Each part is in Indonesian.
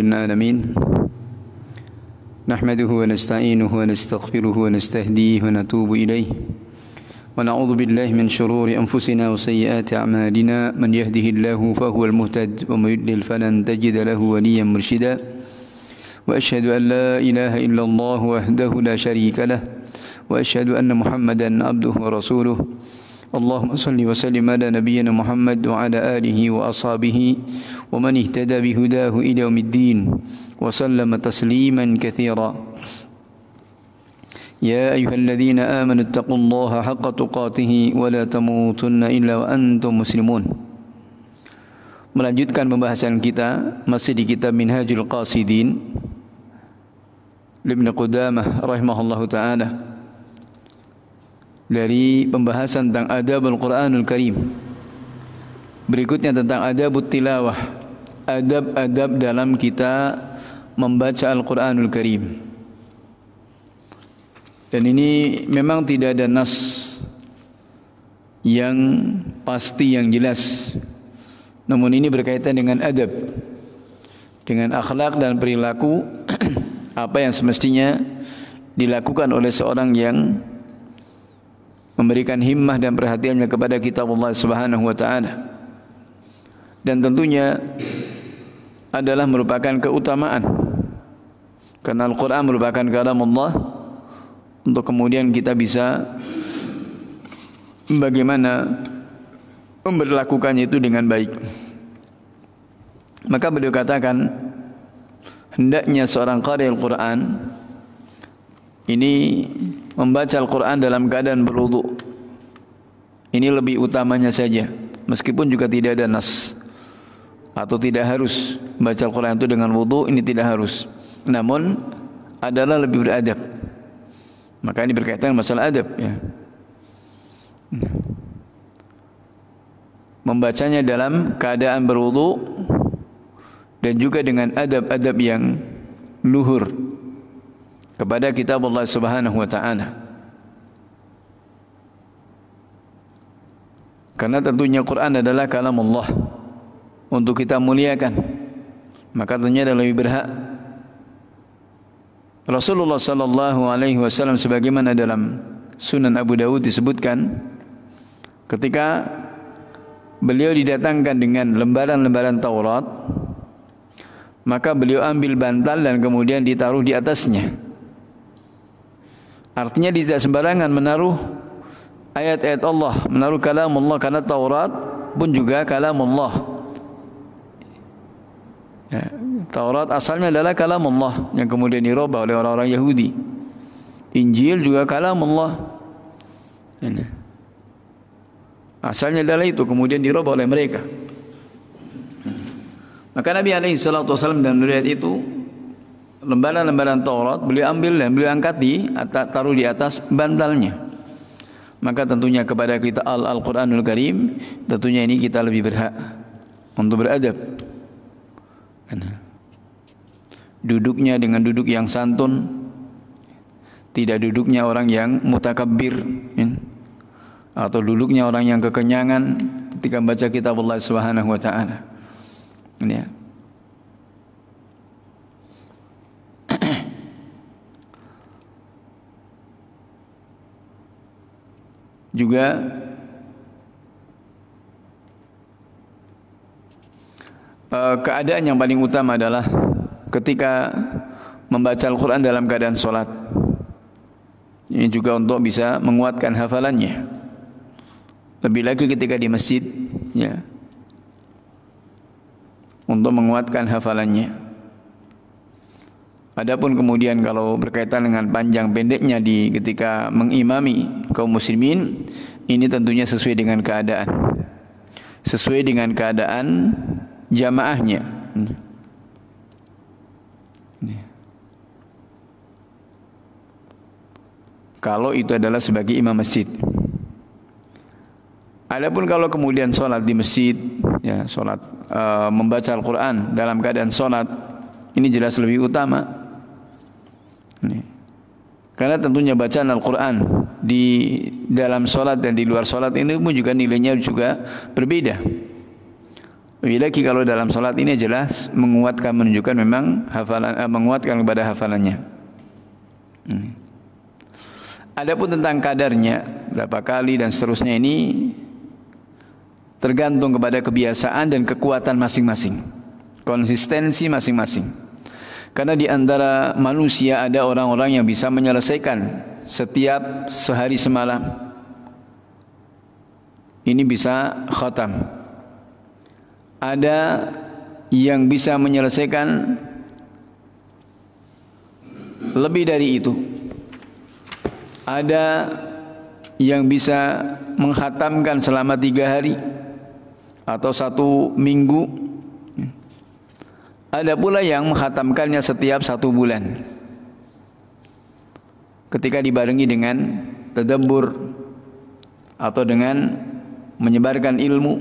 العالمين نحمده ونستعينه ونستغفره ونستهديه ونتوب إليه ونعوذ بالله من شرور أنفسنا وسيئات أعمالنا من يهده الله فهو المهتد ومن يضلل فلن تجد له وليا مرشدا وأشهد أن لا إله إلا الله وحده لا شريك له وأشهد أن محمدا عبده ورسوله اللهم صل وسلم على نبينا محمد وعلى آله وأصحابه ومن اهتدى بهداه إلى يوم الدين وسلم تسليما كثيرا يا أيها الذين آمنوا اتقوا الله حق تقاته ولا تموتن إلا وأنتم مسلمون Melanjutkan pembahasan kita masih di kitab Minhajul Qasidin Ibn Qudamah rahimahullahu taala. dari pembahasan tentang adab Al Quranul Karim. Berikutnya tentang adab tilawah, adab-adab dalam kita membaca Al-Quranul Karim. Dan ini memang tidak ada nas yang pasti yang jelas. Namun ini berkaitan dengan adab, dengan akhlak dan perilaku apa yang semestinya dilakukan oleh seorang yang memberikan himmah dan perhatiannya kepada kita Allah Subhanahu wa taala. Dan tentunya adalah merupakan keutamaan. Karena Al-Qur'an merupakan kalam Allah untuk kemudian kita bisa bagaimana memperlakukannya itu dengan baik. Maka beliau katakan hendaknya seorang qari Al-Qur'an ini membaca Al-Quran dalam keadaan berwudu. Ini lebih utamanya saja, meskipun juga tidak ada nas atau tidak harus baca Al-Quran itu dengan wudu ini tidak harus. Namun adalah lebih beradab. Maka ini berkaitan dengan masalah adab ya. Membacanya dalam keadaan berwudu dan juga dengan adab-adab yang luhur kepada kitab Allah Subhanahu wa taala. Karena tentunya Quran adalah kalam Allah untuk kita muliakan. Maka tentunya ada lebih berhak. Rasulullah sallallahu alaihi wasallam sebagaimana dalam Sunan Abu Dawud disebutkan ketika beliau didatangkan dengan lembaran-lembaran Taurat maka beliau ambil bantal dan kemudian ditaruh di atasnya. Artinya tidak sembarangan menaruh ayat-ayat Allah, menaruh kalam Allah karena Taurat pun juga kalam Allah. Ya, Taurat asalnya adalah kalam Allah yang kemudian diubah oleh orang-orang Yahudi. Injil juga kalam Allah. Ini. Asalnya adalah itu kemudian diubah oleh mereka. Maka Nabi alaihi salatu wasallam dalam riwayat itu lembaran-lembaran Taurat beliau ambil dan beliau angkat di atas, taruh di atas bantalnya maka tentunya kepada kita al Al-Qur'anul Karim tentunya ini kita lebih berhak untuk beradab kan? duduknya dengan duduk yang santun tidak duduknya orang yang mutakabir ya. atau duduknya orang yang kekenyangan ketika baca kitab Allah Subhanahu wa taala ini ya juga eh, keadaan yang paling utama adalah ketika membaca Al-Quran dalam keadaan sholat. Ini juga untuk bisa menguatkan hafalannya. Lebih lagi ketika di masjid, ya, untuk menguatkan hafalannya. Adapun kemudian kalau berkaitan dengan panjang pendeknya di ketika mengimami kaum muslimin ini tentunya sesuai dengan keadaan. Sesuai dengan keadaan jamaahnya. Kalau itu adalah sebagai imam masjid. Adapun kalau kemudian sholat di masjid, ya sholat e, membaca Al-Quran dalam keadaan sholat, ini jelas lebih utama. Karena tentunya bacaan Al-Quran di dalam solat dan di luar solat ini pun juga nilainya juga berbeda. Lagi kalau dalam solat ini jelas menguatkan menunjukkan memang hafalan eh, menguatkan kepada hafalannya. Hmm. Adapun tentang kadarnya berapa kali dan seterusnya ini tergantung kepada kebiasaan dan kekuatan masing-masing, konsistensi masing-masing. Karena di antara manusia ada orang-orang yang bisa menyelesaikan setiap sehari semalam. Ini bisa khatam. Ada yang bisa menyelesaikan lebih dari itu. Ada yang bisa menghatamkan selama tiga hari atau satu minggu ada pula yang menghatamkannya setiap satu bulan. Ketika dibarengi dengan tedembur atau dengan menyebarkan ilmu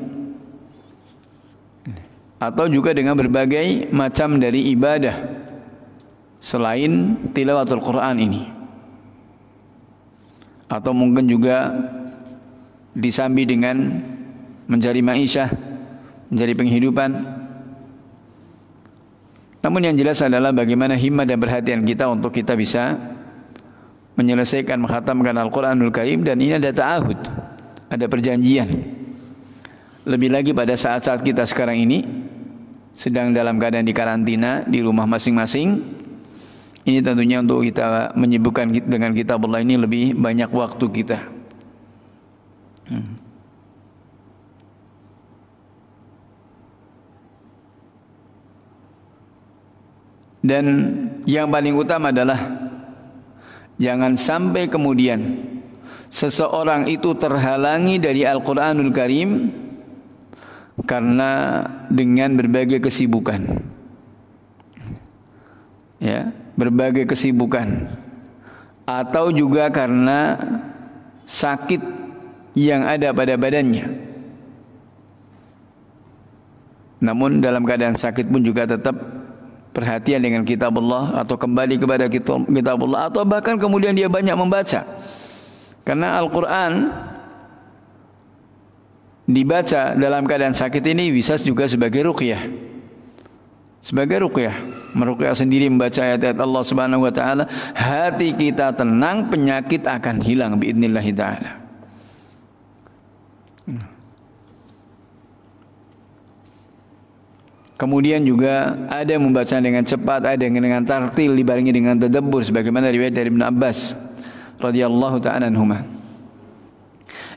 atau juga dengan berbagai macam dari ibadah selain tilawatul Quran ini. Atau mungkin juga disambi dengan mencari maisha, mencari penghidupan namun yang jelas adalah bagaimana himmah dan perhatian kita untuk kita bisa menyelesaikan menghatamkan Al-Quranul Karim dan ini ada ta'ahud, ada perjanjian. Lebih lagi pada saat-saat kita sekarang ini sedang dalam keadaan di karantina di rumah masing-masing. Ini tentunya untuk kita menyibukkan dengan Allah ini lebih banyak waktu kita. Hmm. Dan yang paling utama adalah jangan sampai kemudian seseorang itu terhalangi dari Al-Qur'anul Karim karena dengan berbagai kesibukan. Ya, berbagai kesibukan atau juga karena sakit yang ada pada badannya. Namun dalam keadaan sakit pun juga tetap perhatian dengan kitab Allah atau kembali kepada kitab Allah atau bahkan kemudian dia banyak membaca. Karena Al-Qur'an dibaca dalam keadaan sakit ini bisa juga sebagai ruqyah. Sebagai ruqyah, meruqyah sendiri membaca ayat-ayat Allah Subhanahu wa taala, hati kita tenang, penyakit akan hilang biidznillah taala. Kemudian juga ada yang membaca dengan cepat, ada yang dengan tartil dibarengi dengan tadabbur sebagaimana riwayat dari Ibnu Abbas radhiyallahu ta'ala anhuma.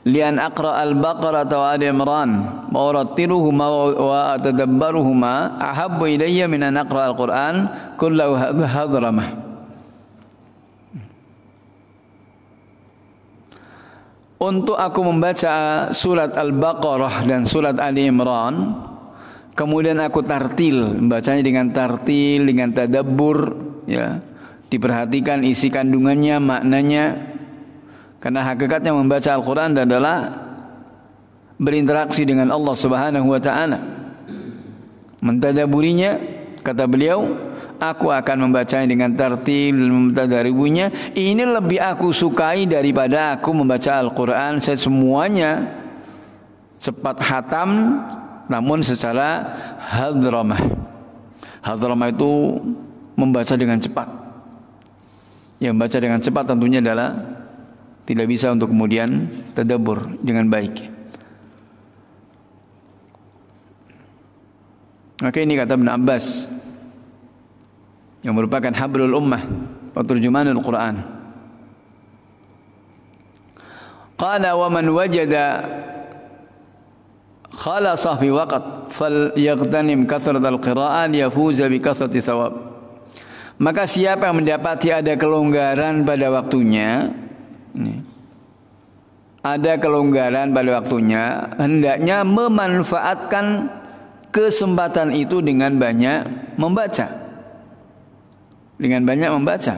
Lian aqra al-Baqarah wa al Imran wa urattiluhuma wa atadabbaruhuma ahabbu ilayya min an aqra al-Qur'an kullahu hadramah. Untuk aku membaca surat Al-Baqarah dan surat Ali Imran Kemudian aku tartil, bacanya dengan tartil, dengan tadabur, ya. Diperhatikan isi kandungannya, maknanya. Karena hakikatnya membaca Al-Qur'an adalah berinteraksi dengan Allah Subhanahu wa taala. Mentadaburinya, kata beliau, aku akan membacanya dengan tartil ribunya. Ini lebih aku sukai daripada aku membaca Al-Qur'an semuanya cepat hatam namun secara hadramah. Hadramah itu membaca dengan cepat. Yang membaca dengan cepat tentunya adalah tidak bisa untuk kemudian tadabur dengan baik. Maka ini kata Ibn Abbas yang merupakan hablul ummah, penerjemahanul Quran. Qala wa man wajada khala sahbi waqt fal yaghtanim kathratal qira'an yafuza bi kathrati thawab maka siapa yang mendapati ada kelonggaran pada waktunya ada kelonggaran pada waktunya hendaknya memanfaatkan kesempatan itu dengan banyak membaca dengan banyak membaca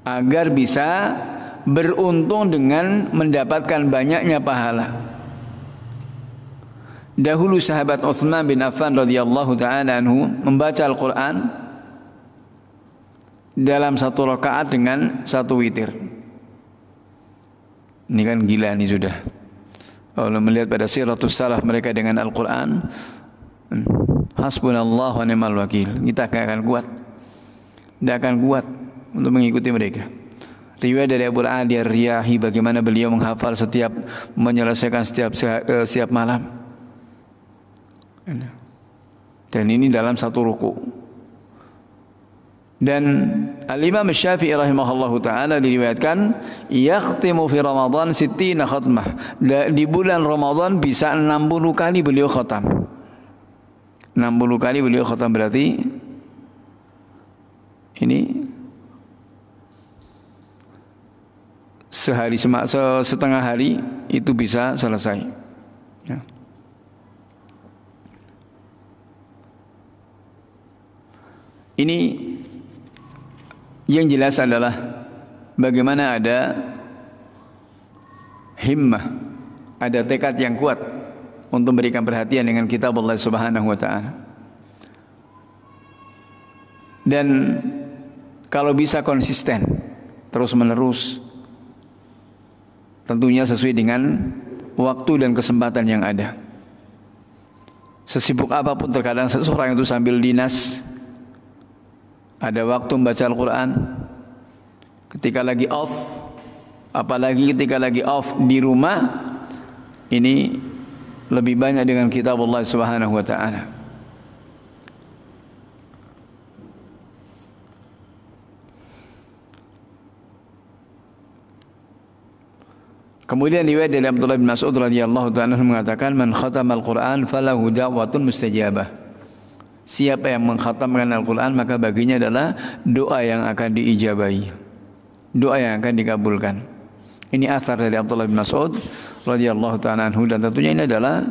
agar bisa beruntung dengan mendapatkan banyaknya pahala. Dahulu sahabat Uthman bin Affan radhiyallahu taala anhu membaca Al-Qur'an dalam satu rakaat dengan satu witir. Ini kan gila nih sudah. Kalau melihat pada siratus salaf mereka dengan Al-Qur'an hmm, hasbunallah wa ni'mal wakil. Kita tidak akan kuat. Tidak akan kuat untuk mengikuti mereka. Riwayat dari Abu Adi Riyahi bagaimana beliau menghafal setiap menyelesaikan setiap eh, setiap malam. Dan ini dalam satu ruku. Dan Al-Imam Syafi'i rahimahullahu taala diriwayatkan yakhtimu fi Ramadan sittina khatmah. Di bulan Ramadan bisa 60 kali beliau khatam. 60 kali beliau khatam berarti ini sehari setengah hari itu bisa selesai. Ya. Ini yang jelas adalah bagaimana ada himmah, ada tekad yang kuat untuk memberikan perhatian dengan kitab Allah Subhanahu wa taala. Dan kalau bisa konsisten, terus-menerus tentunya sesuai dengan waktu dan kesempatan yang ada. Sesibuk apapun terkadang seseorang itu sambil dinas ada waktu membaca Al-Quran ketika lagi off apalagi ketika lagi off di rumah ini lebih banyak dengan kitab Allah Subhanahu wa taala Kemudian riwayat dari Abdullah bin Mas'ud radhiyallahu taala mengatakan man khatama al-Qur'an falahu da'watun mustajabah Siapa yang mengkhatamkan Al-Quran maka baginya adalah doa yang akan diijabahi. Doa yang akan dikabulkan. Ini asar dari Abdullah bin Mas'ud radhiyallahu taala anhu dan tentunya ini adalah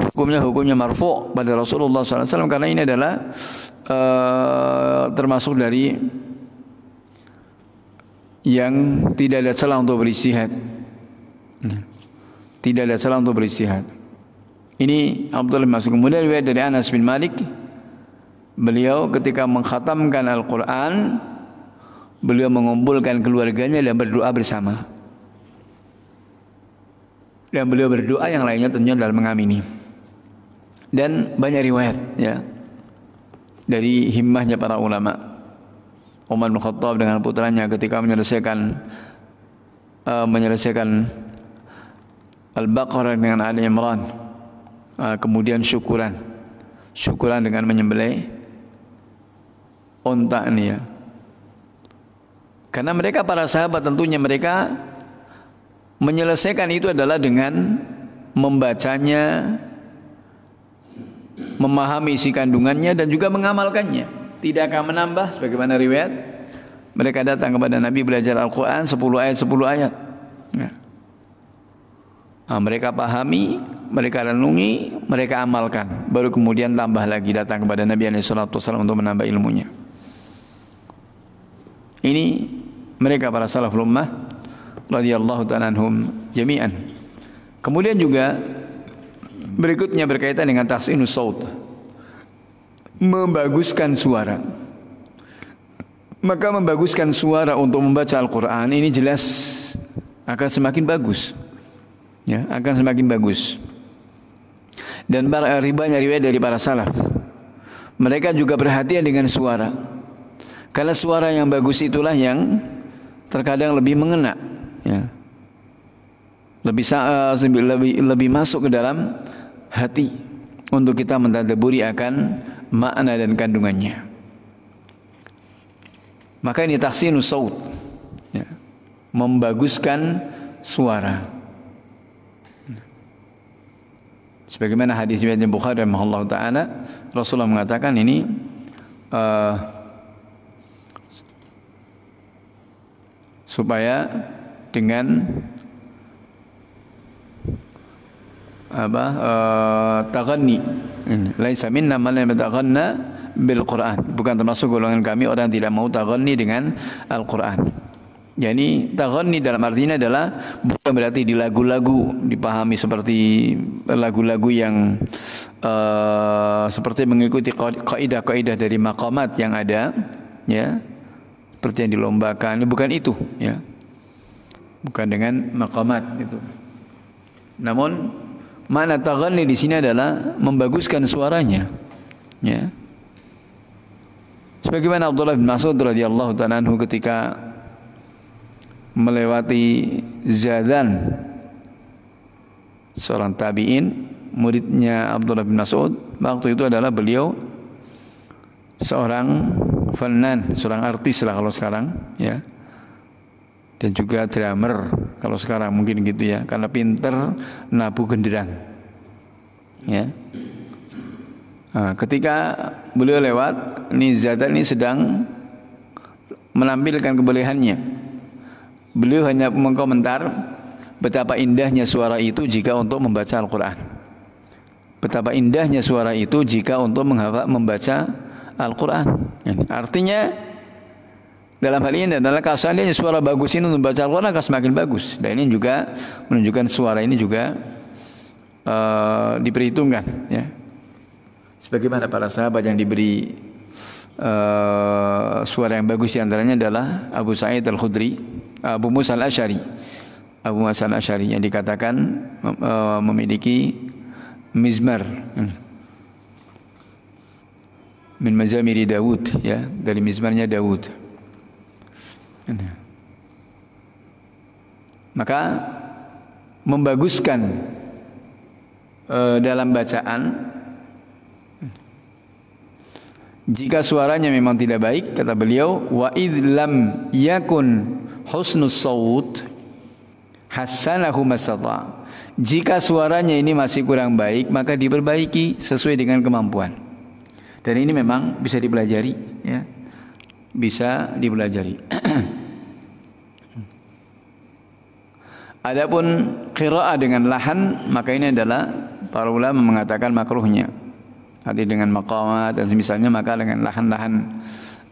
hukumnya hukumnya marfu' pada Rasulullah SAW karena ini adalah uh, termasuk dari yang tidak ada celah untuk beristihad. Tidak ada celah untuk beristihad. Ini Abdullah bin Mas'ud. Kemudian riwayat dari Anas bin Malik Beliau ketika mengkhatamkan Al-Quran Beliau mengumpulkan keluarganya dan berdoa bersama Dan beliau berdoa yang lainnya tentunya dalam mengamini Dan banyak riwayat ya Dari himmahnya para ulama Umar bin Khattab dengan putranya ketika menyelesaikan uh, Menyelesaikan Al-Baqarah dengan Ali Imran uh, Kemudian syukuran Syukuran dengan menyembelih ya Karena mereka para sahabat tentunya mereka menyelesaikan itu adalah dengan membacanya, memahami isi kandungannya dan juga mengamalkannya. Tidak akan menambah sebagaimana riwayat mereka datang kepada Nabi belajar Al-Qur'an 10 ayat 10 ayat. Ya. Nah, mereka pahami, mereka renungi, mereka amalkan. Baru kemudian tambah lagi datang kepada Nabi Alaihi Wasallam untuk menambah ilmunya. Ini mereka para salaf ummah radhiyallahu ta'ala anhum jami'an. Kemudian juga berikutnya berkaitan dengan tahsinu saut. Membaguskan suara. Maka membaguskan suara untuk membaca Al-Qur'an ini jelas akan semakin bagus. Ya, akan semakin bagus. Dan para ribanya riwayat dari para salaf. Mereka juga perhatian dengan suara. Karena suara yang bagus itulah yang terkadang lebih mengena, ya. Lebih, uh, lebih lebih masuk ke dalam hati untuk kita mentadaburi akan makna dan kandungannya. Maka ini tahsinu saut. Ya. Membaguskan suara. Sebagaimana hadis riwayat Bukhari rahimahullah taala, Rasulullah mengatakan ini uh, supaya dengan apa uh, eh, taghni laisa minna man lam yataghanna bil Quran bukan termasuk golongan kami orang yang tidak mau taghni dengan Al Quran jadi taghni dalam artinya adalah bukan berarti di lagu-lagu dipahami seperti lagu-lagu yang uh, seperti mengikuti kaidah-kaidah dari maqamat yang ada ya seperti yang dilombakan ya, bukan itu ya bukan dengan maqamat itu namun mana taghanni di sini adalah membaguskan suaranya ya sebagaimana Abdullah bin Mas'ud radhiyallahu taala ketika melewati Zadan seorang tabi'in muridnya Abdullah bin Mas'ud waktu itu adalah beliau seorang Fanan seorang artis lah kalau sekarang ya dan juga drummer kalau sekarang mungkin gitu ya karena pinter nabu genderang ya nah, ketika beliau lewat Nizata ini sedang menampilkan kebolehannya beliau hanya mengkomentar betapa indahnya suara itu jika untuk membaca Al-Quran betapa indahnya suara itu jika untuk membaca Al-Quran Ya. Artinya dalam hal ini adalah kasarnya suara bagus ini untuk baca Al-Quran akan semakin bagus. Dan ini juga menunjukkan suara ini juga uh, diperhitungkan. Ya. Sebagaimana para sahabat yang diberi uh, suara yang bagus diantaranya adalah Abu Sa'id Al-Khudri, Abu Musa Al-Ashari. Abu Musa Al-Ashari yang dikatakan uh, memiliki mizmar. Hmm min mazamiri Dawud ya dari mizmarnya Dawud. Maka membaguskan e, dalam bacaan jika suaranya memang tidak baik kata beliau wa idlam yakun husnus saut hasanahu masata jika suaranya ini masih kurang baik maka diperbaiki sesuai dengan kemampuan dan ini memang bisa dipelajari ya. Bisa dipelajari. Adapun qiraah dengan lahan maka ini adalah para ulama mengatakan makruhnya. Hati dengan maqamat dan misalnya maka dengan lahan-lahan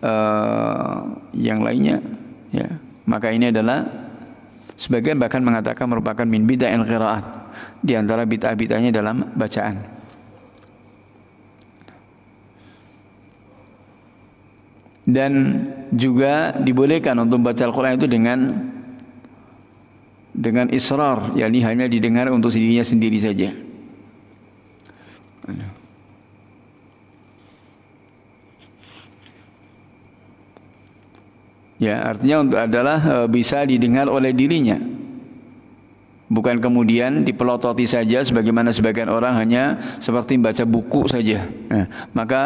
uh, yang lainnya ya. Maka ini adalah sebagian bahkan mengatakan merupakan min bid'ah qiraat di antara bid'ah-bid'ahnya dalam bacaan. dan juga dibolehkan untuk baca Al-Quran itu dengan dengan israr yakni hanya didengar untuk dirinya sendiri saja. Ya, artinya untuk adalah e, bisa didengar oleh dirinya. Bukan kemudian dipelototi saja sebagaimana sebagian orang hanya seperti membaca buku saja. Nah, maka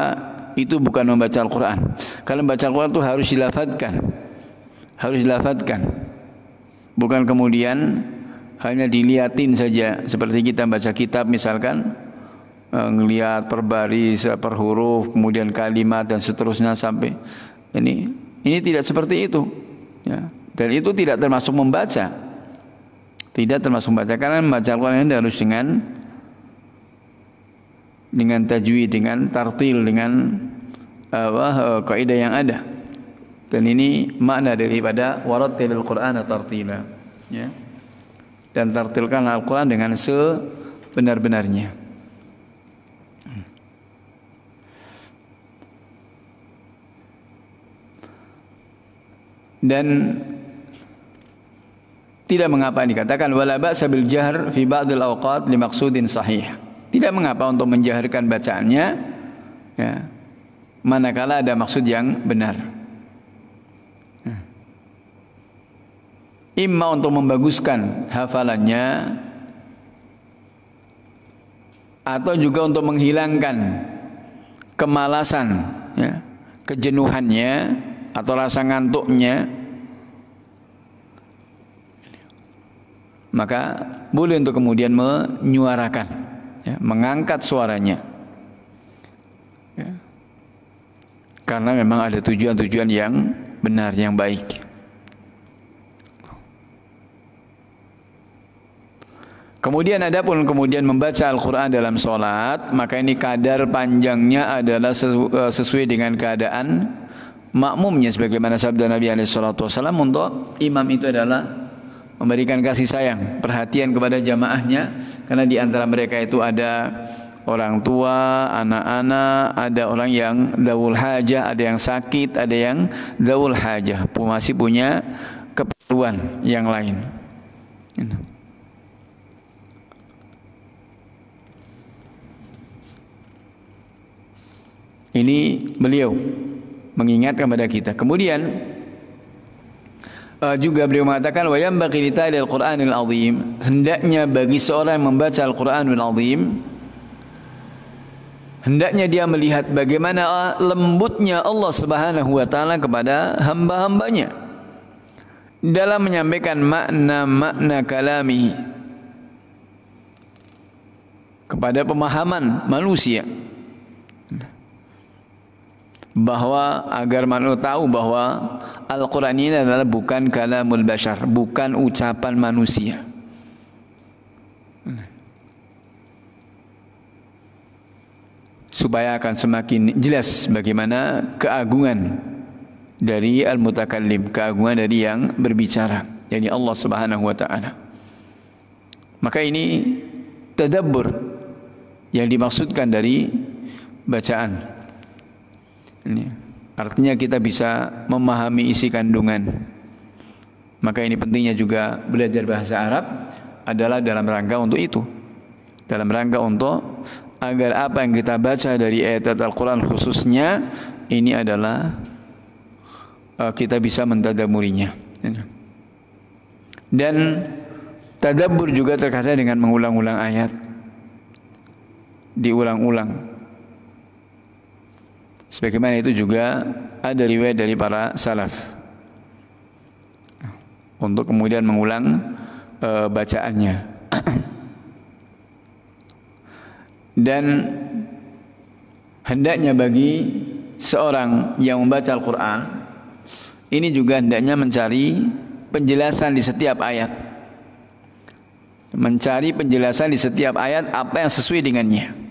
itu bukan membaca Al-Quran. Kalau membaca Al-Quran itu harus dilafatkan. Harus dilafatkan. Bukan kemudian hanya dilihatin saja. Seperti kita baca kitab misalkan. melihat eh, per baris, per huruf, kemudian kalimat dan seterusnya sampai. Ini ini tidak seperti itu. Ya. Dan itu tidak termasuk membaca. Tidak termasuk membaca. Karena membaca Al-Quran harus dengan dengan tajwid dengan tartil dengan uh, kaidah yang ada dan ini makna daripada al qur'ana tartila ya dan tartilkan Al-Qur'an dengan sebenar-benarnya dan tidak mengapa dikatakan wala ba'sa bil jahr fi ba'dil awqat li maqsudin sahih tidak mengapa untuk menjaharkan bacaannya ya. Manakala ada maksud yang benar. Ya. Imma untuk membaguskan hafalannya atau juga untuk menghilangkan kemalasan, ya, kejenuhannya atau rasa ngantuknya, maka boleh untuk kemudian menyuarakan ya, mengangkat suaranya. Ya. Karena memang ada tujuan-tujuan yang benar, yang baik. Kemudian ada pun kemudian membaca Al-Quran dalam sholat maka ini kadar panjangnya adalah eh, sesuai dengan keadaan makmumnya sebagaimana sabda Nabi SAW untuk imam itu adalah memberikan kasih sayang, perhatian kepada jamaahnya karena di antara mereka itu ada orang tua, anak-anak, ada orang yang daul hajah, ada yang sakit, ada yang daul hajah, masih punya keperluan yang lain. Ini beliau mengingat kepada kita. Kemudian uh, juga beliau mengatakan wa dari al Quran yang azim hendaknya bagi seorang yang membaca al Quran yang azim hendaknya dia melihat bagaimana eh, lembutnya Allah Subhanahu wa taala kepada hamba-hambanya dalam menyampaikan makna-makna kalami kepada pemahaman manusia bahwa agar manusia tahu bahwa Al-Quran ini adalah bukan kalamul bashar, bukan ucapan manusia. Supaya akan semakin jelas bagaimana keagungan dari al-mutakallim, keagungan dari yang berbicara, yakni Allah Subhanahu wa taala. Maka ini tadabbur yang dimaksudkan dari bacaan ini. Artinya kita bisa memahami isi kandungan. Maka ini pentingnya juga belajar bahasa Arab adalah dalam rangka untuk itu. Dalam rangka untuk agar apa yang kita baca dari ayat Al-Quran khususnya ini adalah eh, kita bisa mentadaburinya. Dan tadabur juga terkadang dengan mengulang-ulang ayat. Diulang-ulang. Sebagaimana itu juga ada riwayat dari para salaf untuk kemudian mengulang e, bacaannya. Dan hendaknya bagi seorang yang membaca Al-Quran ini juga hendaknya mencari penjelasan di setiap ayat mencari penjelasan di setiap ayat apa yang sesuai dengannya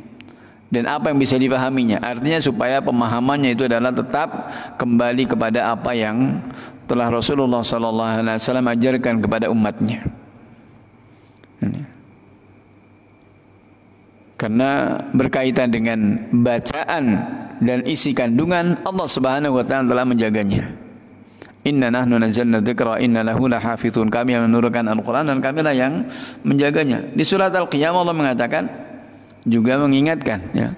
dan apa yang bisa dipahaminya. Artinya supaya pemahamannya itu adalah tetap kembali kepada apa yang telah Rasulullah sallallahu alaihi wasallam ajarkan kepada umatnya. Karena berkaitan dengan bacaan dan isi kandungan Allah Subhanahu wa taala telah menjaganya. Inna nahnu nazzalna dzikra inna lahu lahafizun. Kami yang menurunkan Al-Qur'an dan lah yang menjaganya. Di surat Al-Qiyamah Allah mengatakan, juga mengingatkan ya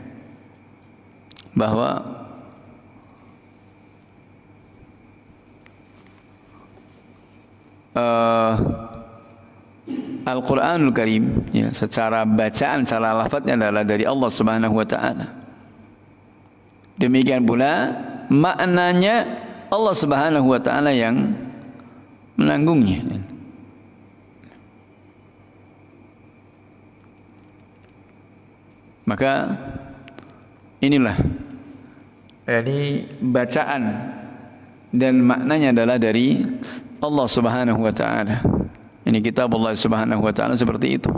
bahwa uh, Al-Qur'anul Karim ya secara bacaan secara lafadznya adalah dari Allah Subhanahu wa taala. Demikian pula maknanya Allah Subhanahu wa taala yang menanggungnya. Ya. Maka inilah ini bacaan dan maknanya adalah dari Allah Subhanahu wa taala. Ini kitab Allah Subhanahu wa taala seperti itu.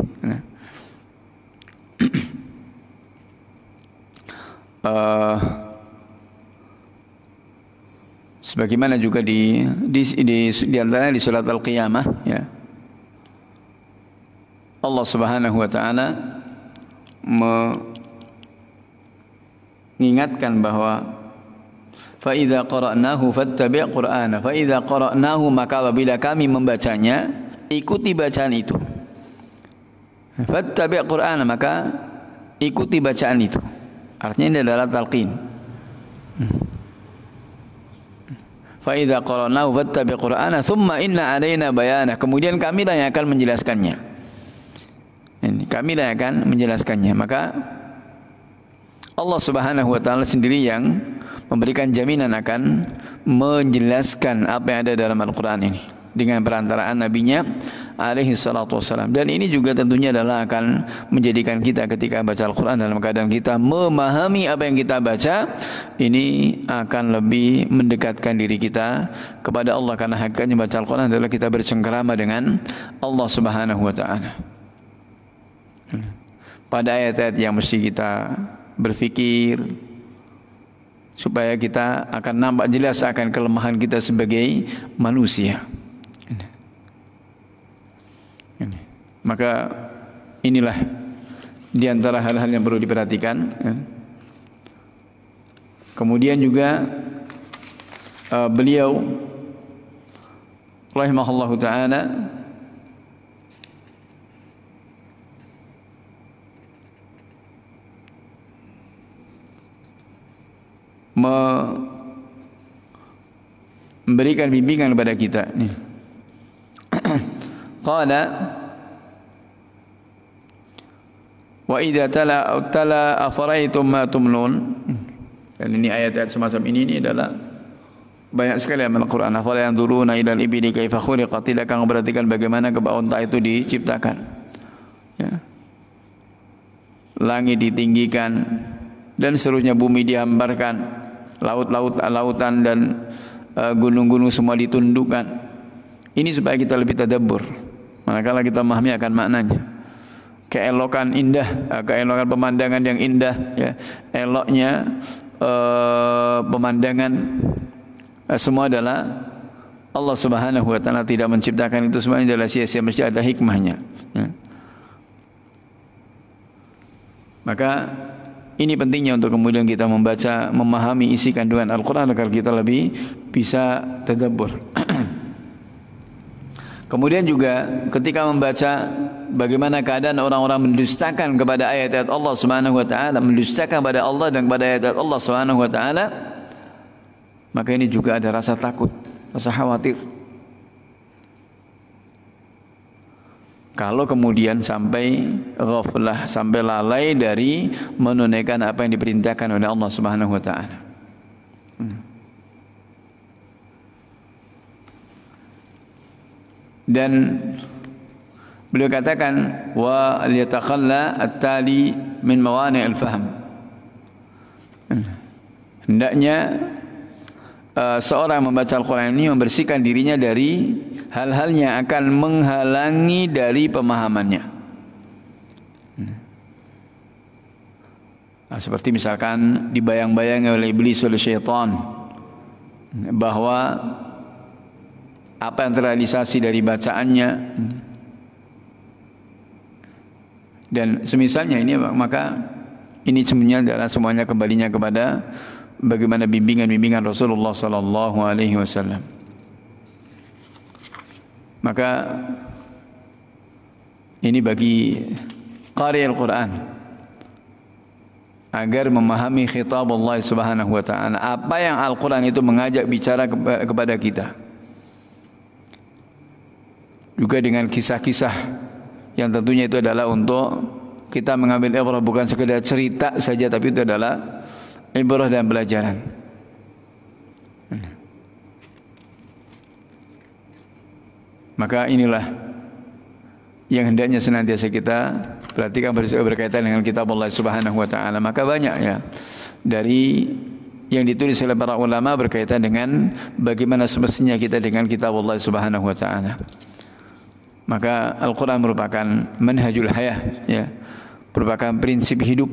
uh, sebagaimana juga di di di, di antaranya di surat Al-Qiyamah ya. Allah Subhanahu wa taala mengingatkan bahwa fa idza qara'nahu fattabi' qur'ana fa idza qara'nahu maka apabila kami membacanya ikuti bacaan itu fattabi' qur'ana maka ikuti bacaan itu artinya ini adalah talqin fa idza qara'nahu fattabi' qur'ana thumma inna alaina bayana kemudian kami yang akan menjelaskannya kami lah akan menjelaskannya. Maka Allah Subhanahu wa taala sendiri yang memberikan jaminan akan menjelaskan apa yang ada dalam Al-Qur'an ini dengan perantaraan nabinya alaihi salatu wassalam. Dan ini juga tentunya adalah akan menjadikan kita ketika baca Al-Quran dalam keadaan kita memahami apa yang kita baca. Ini akan lebih mendekatkan diri kita kepada Allah. Karena hakikatnya baca Al-Quran adalah kita bercengkerama dengan Allah subhanahu wa ta'ala pada ayat-ayat yang mesti kita berfikir supaya kita akan nampak jelas akan kelemahan kita sebagai manusia. Maka inilah di antara hal-hal yang perlu diperhatikan. Kemudian juga eh, beliau rahimahullahu taala memberikan bimbingan kepada kita. Qala Wa idza tala tala afaraitum ma tumnun. Dan ini ayat-ayat semacam ini ini adalah banyak sekali dalam Al-Quran. Afala yang dulu nailal ibni kaifa khuliqat. Tidak akan memperhatikan bagaimana kebau unta itu diciptakan. Ya. Langit ditinggikan dan seterusnya bumi dihamparkan laut-laut lautan dan eh, gunung-gunung uh, semua ditundukkan. Ini supaya kita lebih tadabbur. Manakala kita memahami akan maknanya. Keelokan indah, eh, keelokan pemandangan yang indah ya. Eloknya uh, pemandangan uh, semua adalah Allah Subhanahu wa taala tidak menciptakan itu semuanya adalah sia-sia mesti ada hikmahnya. Ya. Maka ini pentingnya untuk kemudian kita membaca, memahami isi kandungan Al-Quran agar kita lebih bisa tadabbur. Kemudian juga ketika membaca bagaimana keadaan orang-orang mendustakan kepada ayat-ayat Allah Subhanahu wa taala, mendustakan kepada Allah dan kepada ayat-ayat Allah Subhanahu wa taala, maka ini juga ada rasa takut, rasa khawatir. Kalau kemudian sampai ghaflah, sampai lalai dari menunaikan apa yang diperintahkan oleh Allah Subhanahu wa taala. Hmm. Dan beliau katakan wa liyatakhalla at-tali min mawani' al-fahm. Hmm. Hendaknya Eh, seorang membaca Al-Quran ini membersihkan dirinya dari hal-hal yang akan menghalangi dari pemahamannya. Nah, seperti misalkan dibayang bayang oleh iblis oleh syaitan bahwa apa yang terrealisasi dari bacaannya dan semisalnya ini maka ini semuanya adalah semuanya kembalinya kepada bagaimana bimbingan-bimbingan Rasulullah sallallahu alaihi wasallam. Maka ini bagi qari Al-Qur'an agar memahami khitab Allah Subhanahu wa taala, apa yang Al-Qur'an itu mengajak bicara kepada kita. Juga dengan kisah-kisah yang tentunya itu adalah untuk kita mengambil ibrah bukan sekedar cerita saja tapi itu adalah ibrah dan pelajaran. Maka inilah yang hendaknya senantiasa kita perhatikan berkaitan dengan kitab Allah Subhanahu wa taala. Maka banyak ya dari yang ditulis oleh para ulama berkaitan dengan bagaimana semestinya kita dengan kitab Allah Subhanahu wa taala. Maka Al-Qur'an merupakan manhajul hayah ya. Merupakan prinsip hidup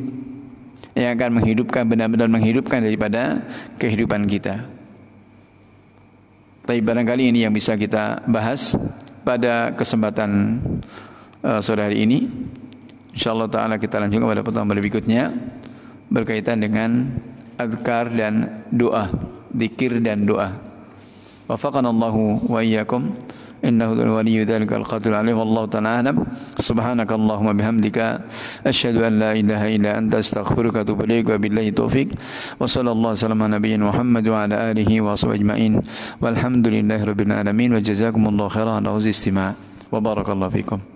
yang akan menghidupkan benar-benar menghidupkan daripada kehidupan kita. Tapi barangkali ini yang bisa kita bahas pada kesempatan uh, sore hari ini. Insyaallah taala kita lanjutkan pada pertemuan berikutnya berkaitan dengan azkar dan doa, zikir dan doa. Wafaqanallahu wa iyyakum. إنه الولي ذلك القادر عليه والله تعالى أعلم سبحانك اللهم بحمدك أشهد أن لا إله إلا أنت أستغفرك وأتوب إليك وبالله التوفيق وصلى الله وسلم على نبينا محمد وعلى آله وصحبه أجمعين والحمد لله رب العالمين وجزاكم الله خيرا على حسن الاستماع وبارك الله فيكم